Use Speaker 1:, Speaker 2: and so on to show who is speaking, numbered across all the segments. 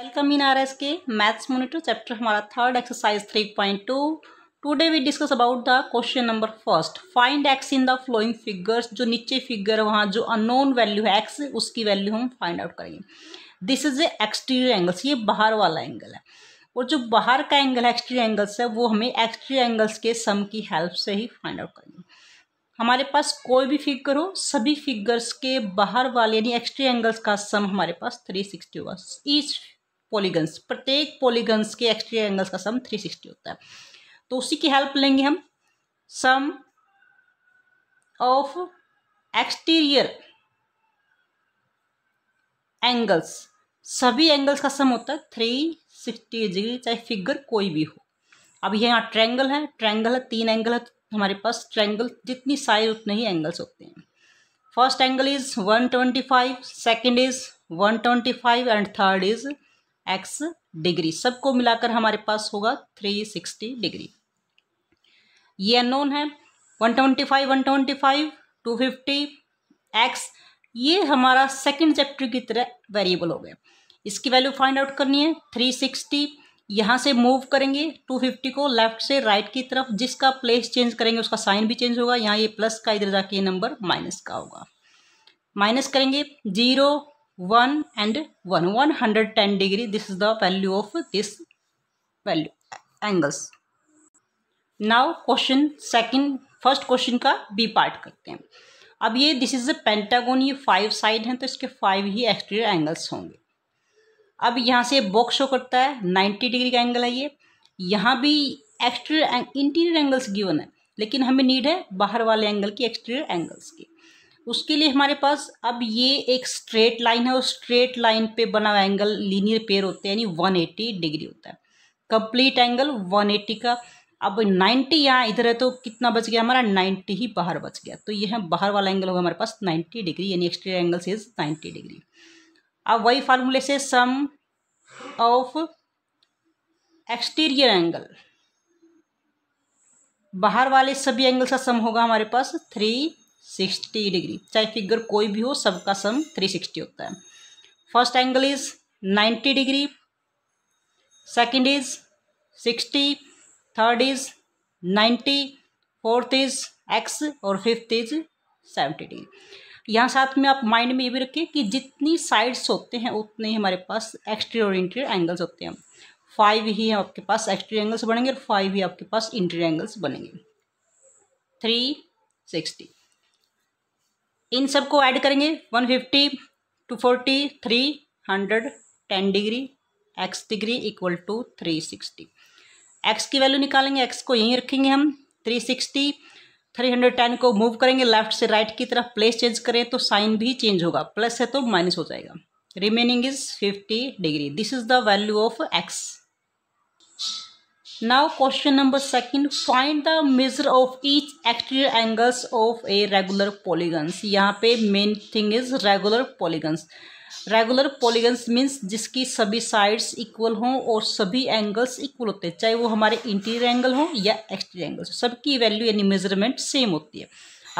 Speaker 1: Welcome in R S के maths monitor chapter हमारा third exercise three point two today we discuss about the question number first find X in the following figures जो नीचे figure वहाँ जो unknown value है X उसकी value हम find out करेंगे this is a exterior angles ये बाहर वाला एंगल है और जो बाहर का एंगल है एक्सटीरियर एंगल्स है वो हमें एक्सटीरियर एंगल्स के सम की हेल्प से ही फाइंड आउट करेंगे हमारे पास कोई भी फिगर हो सभी फिगर्स के बाहर वाले यानी एक्सट्री एंगल्स का सम हमारे पास थ्री सिक्सटी होगा ईच पॉलीगन्स प्रत्येक पॉलीगन्स के एक्सटीरियर एंगल्स का सम 360 होता है तो उसी की हेल्प लेंगे हम सम ऑफ एक्सटीरियर एंगल्स सभी एंगल्स का सम होता है थ्री सिक्सटी डिग्री चाहे फिगर कोई भी हो अब ये यहाँ ट्रैंगल है ट्रैंगल है तीन एंगल है हमारे पास ट्रैंगल जितनी साइज उतने ही एंगल्स होते हैं first angle is 125 second is 125 and third is X degree सबको मिलाकर हमारे पास होगा थ्री सिक्सटी डिग्री ये अनोन है one twenty five one twenty five two fifty X ये हमारा सेकेंड चैप्टर की तरह वेरिएबल हो गया इसकी वैल्यू फाइंड आउट करनी है थ्री सिक्सटी यहाँ से मूव करेंगे टू फिफ्टी को लेफ्ट से राइट right की तरफ जिसका प्लेस चेंज करेंगे उसका साइन भी चेंज होगा यहाँ ये प्लस का इधर जाके ये नंबर माइनस का होगा माइनस करेंगे zero one and one one hundred ten degree this is the value of this value angles now question second first question का बी पार्ट करते हैं अब ये दिस इज अ पेंटागोन ये फाइव साइड हैं तो इसके फाइव ही एक्सटीरियर एंगल्स होंगे अब यहाँ से बॉक्स शो करता है नाइन्टी डिग्री का एंगल है ये यहाँ भी एक्सटीरियर इंटीरियर एंगल्स गिवन है लेकिन हमें नीड है बाहर वाले एंगल की एक्सटीरियर एंगल्स की उसके लिए हमारे पास अब ये एक स्ट्रेट लाइन है और स्ट्रेट लाइन पे बना हुआ एंगल लीनियर पेयर होते हैं यानी वन एटी डिग्री होता है कंप्लीट एंगल वन एटी का अब नाइन्टी यहाँ इधर है तो कितना बच गया हमारा नाइन्टी ही बाहर बच गया तो यह बाहर वाला एंगल होगा हमारे पास नाइन्टी डिग्री यानी एक्सट्रीम एंगल से नाइन्टी डिग्री अब वही फार्मूले से सम ऑफ एक्सटीरियर एंगल बाहर वाले सभी एंगल्स का सम होगा हमारे पास थ्री सिक्सटी डिग्री चाहे फिगर कोई भी हो सबका सम थ्री सिक्सटी होता है first angle is ninety degree second is sixty third is ninety fourth is X और फिफ्थ इज सेवेंटी डिग्री यहाँ साथ में आप माइंड में ये भी रखें कि जितनी साइड्स होते हैं उतने ही हमारे पास एक्सटीरियर इंटीरियर एंगल्स होते हैं फाइव ही आपके पास एक्सटीरियर एंगल्स बनेंगे और फाइव ही आपके पास इंटीरियर एंगल्स बनेंगे थ्री सिक्सटी इन सब को ऐड करेंगे one fifty two forty three hundred ten degree X degree equal to three sixty X की वैल्यू निकालेंगे एक्स को यहीं रखेंगे हम three sixty three hundred ten को मूव करेंगे लेफ्ट से राइट की तरफ प्लेस चेंज करें तो साइन भी चेंज होगा प्लस है तो माइनस हो जाएगा remaining is fifty degree this is the value of X Now question number second, find the measure of each exterior angles of a regular polygons. यहाँ पे main thing is regular polygons. Regular polygons means जिसकी सभी sides equal हों और सभी angles equal होते हैं चाहे वो हमारे इंटीरियर एंगल हो या एक्सटीरियर एंगल्स सबकी वैल्यू यानी मेजरमेंट सेम होती है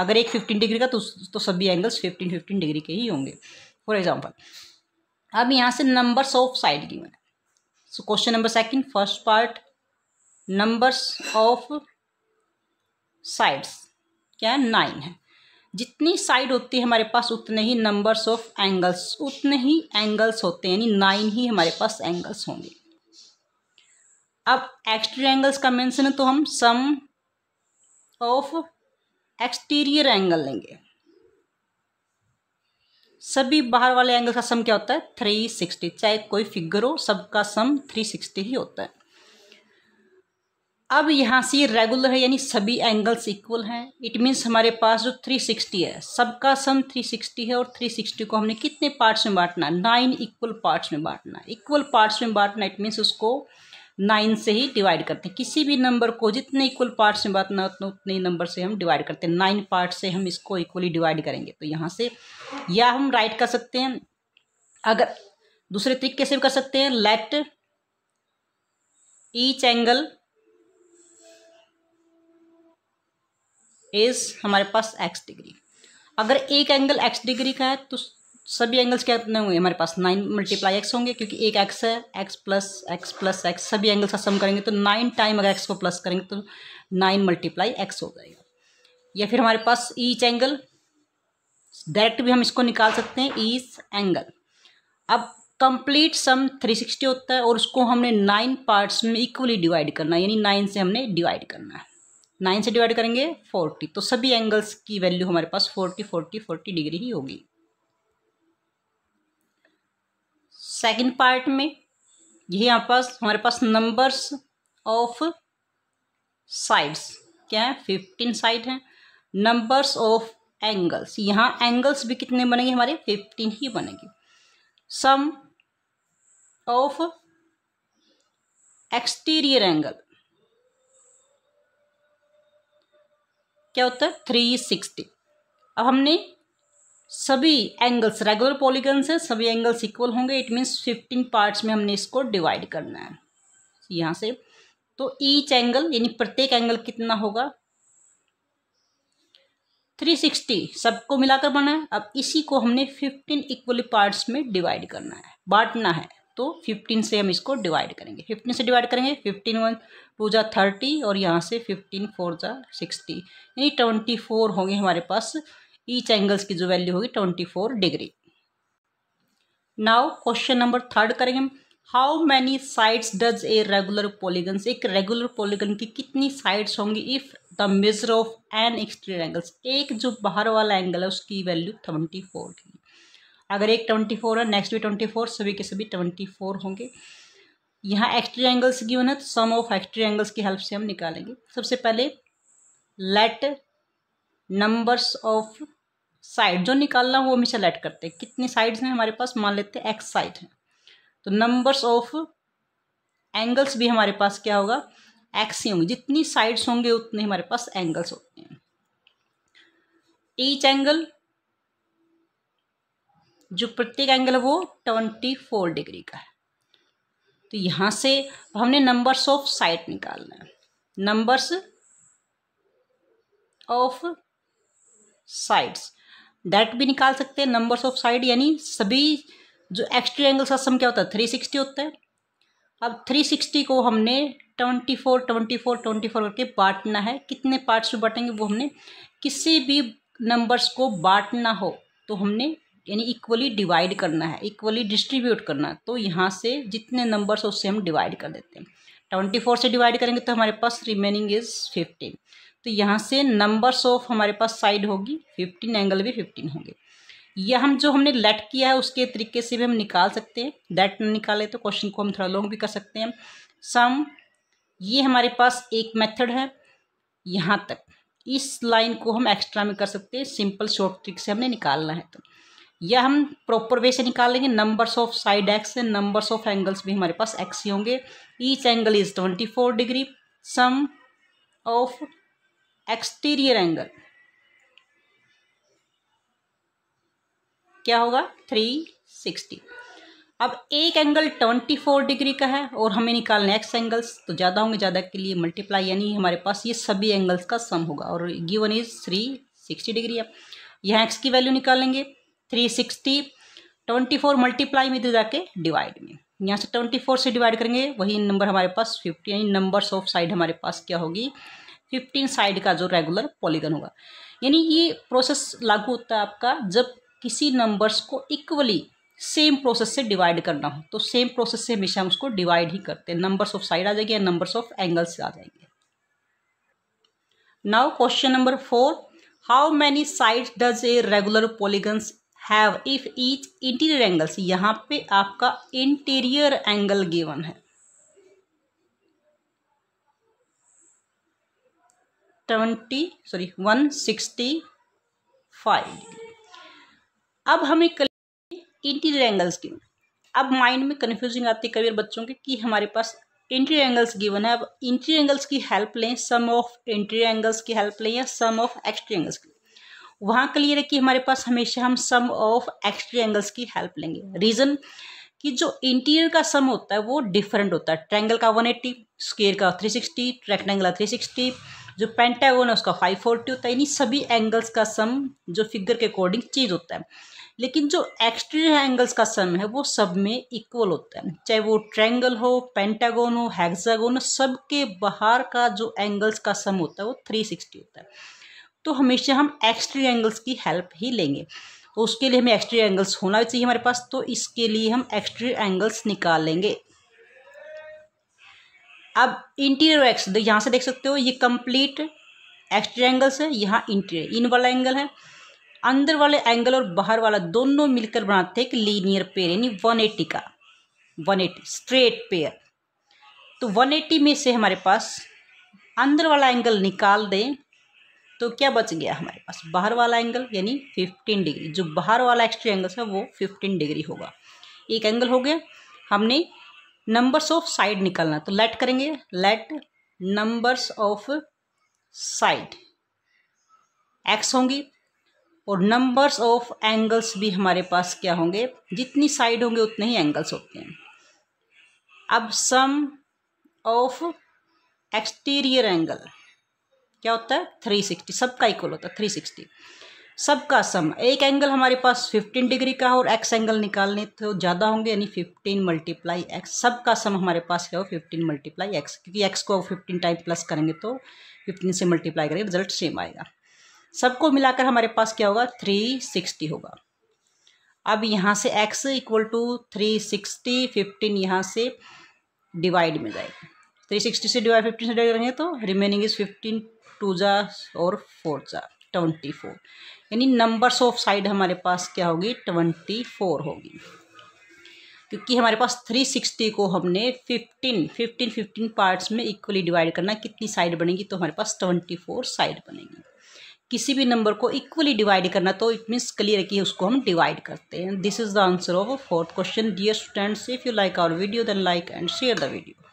Speaker 1: अगर एक फिफ्टीन डिग्री का तो तो सभी एंगल्स फिफ्टीन फिफ्टीन डिग्री के ही होंगे फॉर एग्जाम्पल अब यहाँ से नंबर्स ऑफ साइड है so question number second first part numbers of sides क्या है नाइन है जितनी साइड होती है हमारे पास उतने ही नंबर्स ऑफ एंगल्स उतने ही एंगल्स होते हैं यानी नाइन ही हमारे पास एंगल्स होंगे अब एक्सटीरियर एंगल्स का मेंशन है तो हम सम ऑफ एक्सटीरियर एंगल लेंगे सभी बाहर वाले एंगल का सम क्या होता है थ्री सिक्सटी चाहे कोई फिगर हो सबका सम थ्री सिक्सटी ही होता है अब यहाँ से रेगुलर है यानी सभी एंगल्स इक्वल हैं इट मीन्स हमारे पास जो 360 है सबका सम 360 है और 360 को हमने कितने पार्ट्स में बांटना नाइन इक्वल पार्ट्स में बांटना इक्वल पार्ट्स में बांटना इट मीन्स उसको नाइन से ही डिवाइड करते हैं किसी भी नंबर को जितने इक्वल पार्ट्स में बांटना उतने उतने नंबर से हम डिवाइड करते हैं नाइन पार्ट से हम इसको इक्वली डिवाइड करेंगे तो यहाँ से या हम राइट कर सकते हैं अगर दूसरे तरीके से भी कर सकते हैं लेट ईच एंगल इज हमारे पास एक्स डिग्री अगर एक एंगल एक्स डिग्री का है तो सभी एंगल्स क्या कितने होंगे हमारे पास नाइन मल्टीप्लाई एक्स होंगे क्योंकि एक एक्स है X plus X plus X सभी एंगल्स का सम करेंगे तो नाइन टाइम अगर एक्स को प्लस करेंगे तो नाइन मल्टीप्लाई एक्स हो जाएगा या फिर हमारे पास ईच एंगल डायरेक्ट भी हम इसको निकाल सकते हैं ईच एंगल अब कंप्लीट सम 360 होता है और उसको हमने नाइन पार्ट्स में इक्वली डिवाइड करना है यानी नाइन से हमने डिवाइड करना है नाइन से डिवाइड करेंगे फोर्टी तो सभी एंगल्स की वैल्यू हमारे पास फोर्टी फोर्टी फोर्टी डिग्री ही होगी सेकंड पार्ट में यही यहाँ पास हमारे पास नंबर्स ऑफ साइड्स क्या है फिफ्टीन साइड हैं नंबर्स ऑफ एंगल्स यहाँ एंगल्स भी कितने बनेंगे हमारे फिफ्टीन ही बनेंगे सम ऑफ एक्सटीरियर एंगल क्या होता है थ्री सिक्सटी अब हमने सभी एंगल्स रेगुलर पॉलीगन्स है सभी एंगल्स इक्वल होंगे इट मीन्स फिफ्टीन पार्ट्स में हमने इसको डिवाइड करना है यहाँ से तो ईच एंगल यानी प्रत्येक एंगल कितना होगा थ्री सिक्सटी सबको मिलाकर बना है अब इसी को हमने फिफ्टीन इक्वली पार्ट्स में डिवाइड करना है बांटना है तो फिफ्टीन से हम इसको डिवाइड करेंगे फिफ्टीन से डिवाइड करेंगे फिफ्टीन वन टू जा थर्टी और यहाँ से फिफ्टीन फोर जा सिक्सटी यानी ट्वेंटी फोर होंगे हमारे पास ईच एंगल्स की जो वैल्यू होगी twenty four degree now question number third करेंगे हम how many sides does a regular polygon एक रेगुलर पोलीगन की कितनी साइड्स होंगी if the measure of an exterior angles एक जो बाहर वाला एंगल है उसकी वैल्यू ट्वेंटी फोर की अगर एक ट्वेंटी फोर है नेक्स्ट भी ट्वेंटी फोर सभी के सभी ट्वेंटी फोर होंगे यहाँ एक्सट्री एंगल्स की है तो सम ऑफ एक्सट्री एंगल्स की हेल्प से हम निकालेंगे सबसे पहले लेट नंबर्स ऑफ साइड जो निकालना वो हमेशा लेट करते हैं कितनी साइड्स हैं हमारे पास मान लेते हैं एक्स साइड है तो नंबर्स ऑफ एंगल्स भी हमारे पास क्या होगा एक्स ही होंगे जितनी साइड्स होंगे उतने हमारे पास एंगल्स होते हैं ईच एंगल जो प्रत्येक एंगल है वो ट्वेंटी फोर डिग्री का है तो यहाँ से हमने नंबर्स ऑफ साइड निकालना है नंबर्स ऑफ साइड्स डायरेक्ट भी निकाल सकते हैं नंबर्स ऑफ साइड यानी सभी जो एक्सट्री एंगल्स का सम क्या होता है थ्री सिक्सटी होता है अब थ्री सिक्सटी को हमने twenty four twenty four twenty four करके बांटना है कितने पार्ट्स में बांटेंगे वो हमने किसी भी नंबर्स को बांटना हो तो हमने यानी इक्वली डिवाइड करना है इक्वली डिस्ट्रीब्यूट करना तो यहाँ से जितने नंबर्स उससे हम डिवाइड कर देते हैं ट्वेंटी फोर से डिवाइड करेंगे तो हमारे पास रिमेनिंग इज़ फिफ्टीन तो यहाँ से नंबर्स ऑफ हमारे पास साइड होगी फिफ्टीन एंगल भी फिफ्टीन होंगे यह हम जो हमने लेट किया है उसके तरीके से भी हम निकाल सकते हैं लेट निकाले तो क्वेश्चन को हम थोड़ा लॉन्ग भी कर सकते हैं सम ये हमारे पास एक मेथड है यहाँ तक इस लाइन को हम एक्स्ट्रा में कर सकते हैं सिंपल शॉर्ट ट्रिक से हमने निकालना है तो या हम प्रॉपर वे से निकाल लेंगे numbers of side x and numbers of angles भी हमारे पास एक्स ही होंगे each angle is twenty four degree sum of exterior angle क्या होगा थ्री सिक्सटी अब एक एंगल ट्वेंटी फोर डिग्री का है और हमें निकालना एक्स एंगल्स तो ज़्यादा होंगे ज़्यादा के लिए मल्टीप्लाई यानी हमारे पास ये सभी एंगल्स का सम होगा और given is three sixty degree अब यहाँ एक्स की वैल्यू निकालेंगे three sixty twenty four multiply में दे जाके डिवाइड में यहाँ से ट्वेंटी फोर से डिवाइड करेंगे वही नंबर हमारे पास फिफ्टी यानी नंबर्स ऑफ साइड हमारे पास क्या होगी फिफ्टीन साइड का जो रेगुलर पॉलीगन होगा यानी ये प्रोसेस लागू होता है आपका जब किसी नंबर्स को इक्वली सेम प्रोसेस से डिवाइड करना हो तो सेम प्रोसेस से हमेशा हम उसको डिवाइड ही करते हैं नंबर्स ऑफ साइड आ जाएगी या नंबर्स ऑफ एंगल्स आ जाएंगे now question number four how many side does a regular polygons have if each interior angles यहाँ पे आपका इंटीरियर एंगल गिवन है twenty sorry one sixty five अब हमें इंटीरियर एंगल्स गिवन अब माइंड में कन्फ्यूजिंग आती है कभी बच्चों के कि हमारे पास इंटीरियर एंगल्स गिवन है अब इंटीरियर एंगल्स की हेल्प लें सम ऑफ इंटीरियर एंगल्स की हेल्प लें या सम ऑफ एक्सटीरियर एंगल्स की वहाँ क्लियर है कि हमारे पास हमेशा हम सम ऑफ एक्सट्री एंगल्स की हेल्प लेंगे रीज़न कि जो इंटीरियर का सम होता है वो डिफरेंट होता है ट्रैंगल का 180, स्केयर का 360, सिक्सटी ट्रैक्टेंगल का 360, जो पेंटागोन है उसका 540 होता है यानी सभी एंगल्स का सम जो फिगर के अकॉर्डिंग चेंज होता है लेकिन जो एक्सटीरियर एंगल्स का सम है वो सब में इक्वल होता है चाहे वो ट्रैंगल हो पेंटागोन हो हैगजागोन हो सब के बाहर का जो एंगल्स का सम होता है वो थ्री होता है तो हमेशा हम एक्सट्री एंगल्स की हेल्प ही लेंगे तो उसके लिए हमें एक्सट्री एंगल्स होना चाहिए हमारे पास तो इसके लिए हम एक्सट्री एंगल्स निकाल लेंगे अब इंटीरियर एक्स तो यहाँ से देख सकते हो ये कंप्लीट एक्सट्री एंगल्स है यहाँ इंटीरियर इन वाला एंगल है अंदर वाले एंगल और बाहर वाला दोनों मिलकर बनाते हैं एक लीनियर पेयर यानी वन एटी का वन एटी स्ट्रेट पेयर तो वन एटी में से हमारे पास अंदर वाला एंगल निकाल दें तो क्या बच गया हमारे पास बाहर वाला एंगल यानी फिफ्टीन डिग्री जो बाहर वाला एक्सट्री एंगल है वो फिफ्टीन डिग्री होगा एक एंगल हो गया हमने नंबर्स ऑफ साइड निकालना तो लेट करेंगे let numbers of side x होंगी और नंबर्स ऑफ एंगल्स भी हमारे पास क्या होंगे जितनी साइड होंगे उतने ही एंगल्स होते हैं अब सम ऑफ एक्सटीरियर एंगल क्या होता है थ्री सिक्सटी सबका इक्वल होता है थ्री सिक्सटी सबका सम एक एंगल हमारे पास फिफ्टीन डिग्री का और एक्स एंगल निकालने तो ज़्यादा होंगे यानी फिफ्टीन मल्टीप्लाई एक्स सबका सम हमारे पास है वो फिफ्टीन मल्टीप्लाई एक्स क्योंकि एक्स को फिफ्टीन टाइम प्लस करेंगे तो फिफ्टीन से मल्टीप्लाई करेंगे रिजल्ट सेम आएगा सबको मिलाकर हमारे पास क्या होगा थ्री सिक्सटी होगा अब यहाँ से x equal to three sixty fifteen यहाँ से डिवाइड में जाएगा थ्री सिक्सटी से डिवाइड फिफ्टीन से डिवाइड करेंगे तो रिमेनिंग इज फिफ्टीन टू जा और फोर जा ट्वेंटी फोर यानी नंबर्स ऑफ साइड हमारे पास क्या होगी ट्वेंटी फोर होगी क्योंकि हमारे पास थ्री सिक्सटी को हमने फिफ्टीन फिफ्टीन फिफ्टीन पार्ट्स में इक्वली डिवाइड करना कितनी साइड बनेगी तो हमारे पास ट्वेंटी फोर साइड बनेगी किसी भी नंबर को इक्वली डिवाइड करना तो इट मीन्स क्लियर है कि उसको हम डिवाइड करते हैं this is the answer of fourth question dear students if you like our video then like and share the video